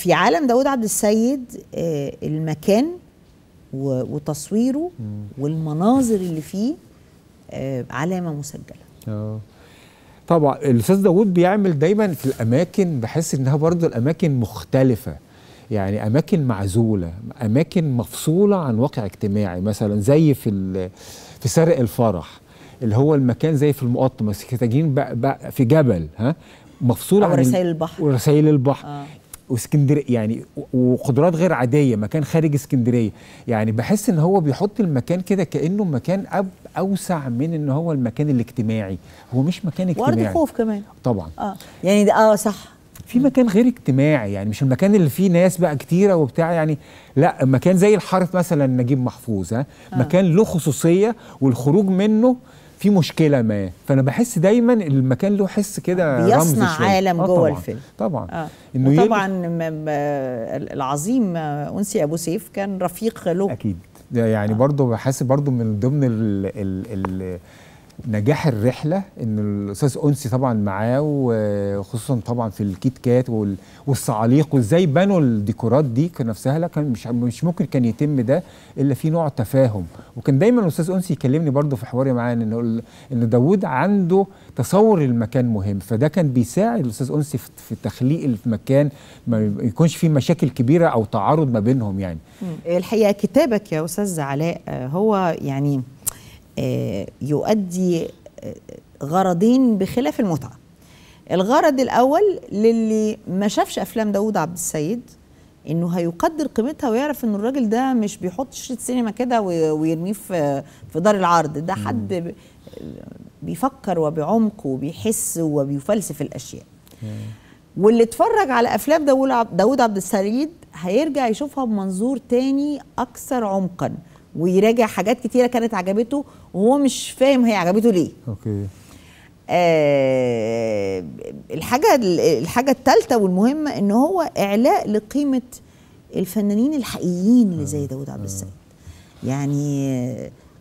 في عالم داود عبد السيد آه، المكان وتصويره والمناظر اللي فيه آه، علامه مسجله آه. طبعا الاستاذ داوود بيعمل دايما في الاماكن بحس انها برضه الاماكن مختلفه يعني اماكن معزوله اماكن مفصوله عن واقع اجتماعي مثلا زي في في سرق الفرح اللي هو المكان زي في المقطم بس ساكنين في جبل ها مفصول عن رسائل البحر ورسائل البحر آه. واسكندريه يعني وقدرات غير عاديه مكان خارج اسكندريه يعني بحس ان هو بيحط المكان كده كانه مكان أب اوسع من ان هو المكان الاجتماعي هو مش مكان اجتماعي وارض خوف كمان طبعا اه يعني ده اه صح في مكان غير اجتماعي يعني مش المكان اللي فيه ناس بقى كتيره وبتاع يعني لا مكان زي الحارث مثلا نجيب محفوظ ها آه. مكان له خصوصيه والخروج منه في مشكله ما فانا بحس دايما المكان له حس كده بيصنع رمز آه، عالم آه جوه الفيلم طبعا آه. انه طبعا العظيم انسي ابو سيف كان رفيق له اكيد يعني آه. برضه بحس برضه من ضمن ال ال ال نجاح الرحله ان الاستاذ انسي طبعا معاه وخصوصا طبعا في الكيت كات والصعاليق وازاي بنوا الديكورات دي نفسها لا كان مش مش ممكن كان يتم ده الا في نوع تفاهم وكان دايما الاستاذ انسي يكلمني برده في حواري معاه ان ان داوود عنده تصور المكان مهم فده كان بيساعد الاستاذ انسي في تخليق المكان ما يكونش فيه مشاكل كبيره او تعارض ما بينهم يعني الحقيقه كتابك يا استاذ علاء هو يعني آه، يؤدي آه، غرضين بخلاف المتعة الغرض الأول للي ما شافش أفلام داوود عبد السيد انه هيقدر قيمتها ويعرف ان الراجل ده مش بيحط شريط سينما كده ويرميه في في دار العرض ده حد بيفكر وبعمق وبيحس وبيفلسف الاشياء واللي اتفرج على افلام داوود عبد السيد هيرجع يشوفها بمنظور تاني اكثر عمقا ويراجع حاجات كتيره كانت عجبته وهو مش فاهم هي عجبته ليه اوكي آه الحاجه الحاجه الثالثه والمهمه ان هو اعلاء لقيمه الفنانين الحقيقيين اللي زي داوود عبد السيد يعني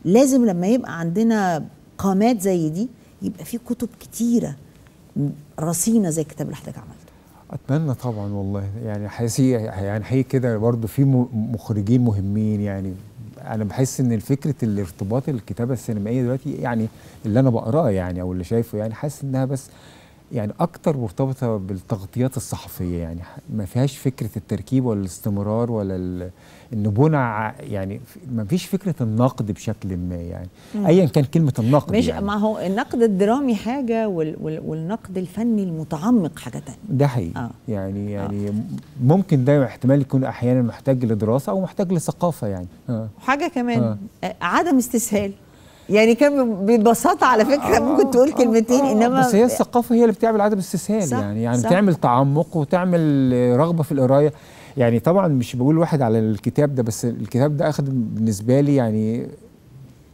لازم لما يبقى عندنا قامات زي دي يبقى في كتب كتيره رصينه زي الكتاب اللي حضرتك عملته اتمنى طبعا والله يعني حقيقي يعني حقيقي كده برضو في مخرجين مهمين يعني انا بحس ان فكره الارتباط الكتابه السينمائيه دلوقتي يعني اللي انا بقراه يعني او اللي شايفه يعني حاسس انها بس يعني اكتر مرتبطه بالتغطيات الصحفيه يعني ما فيهاش فكره التركيب ولا الاستمرار ولا ان بنع يعني ما فيش فكره النقد بشكل ما يعني ايا كان كلمه النقد مش يعني. ما هو النقد الدرامي حاجه وال وال والنقد الفني المتعمق حاجه ثانيه ده حقيقي آه. يعني يعني آه. ممكن ده احتمال يكون احيانا محتاج لدراسه او محتاج لثقافه يعني آه. وحاجه كمان آه. آه، عدم استسهال يعني كان ببساطه على فكره آه ممكن تقول آه كلمتين آه انما بس هي الثقافه هي اللي بتعمل عدم استسهال يعني يعني صح بتعمل تعمق وتعمل رغبه في القرايه يعني طبعا مش بقول واحد على الكتاب ده بس الكتاب ده اخذ بالنسبه لي يعني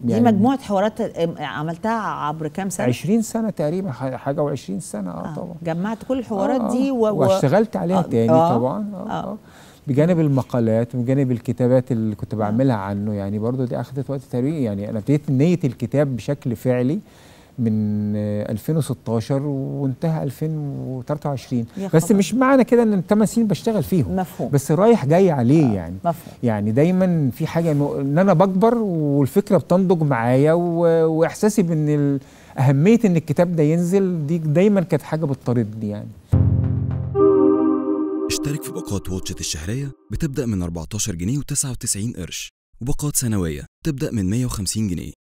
يعني دي مجموعه حوارات عملتها عبر كام سنه 20 سنه تقريبا حاجه و20 سنة آه, آه طبعا جمعت كل الحوارات آه, آه، دي و... واشتغلت عليها آه تاني آه طبعا آه, آه, آه بجانب المقالات وبجانب الكتابات اللي كنت آه. بعملها عنه يعني برضو دي اخذت وقت تقريبا يعني انا ابتديت نيه الكتاب بشكل فعلي من 2016 وانتهى 2023 بس مش معنى كده ان الثمان سنين بشتغل فيهم مفهوم بس رايح جاي عليه آه يعني مفهوم يعني دايما في حاجه ان انا بكبر والفكره بتنضج معايا واحساسي بان اهميه ان الكتاب ده ينزل دي دايما كانت حاجه بتطاردني يعني اشترك في باقات واتشت الشهريه بتبدا من 14 جنيه و99 قرش وباقات سنويه تبدا من 150 جنيه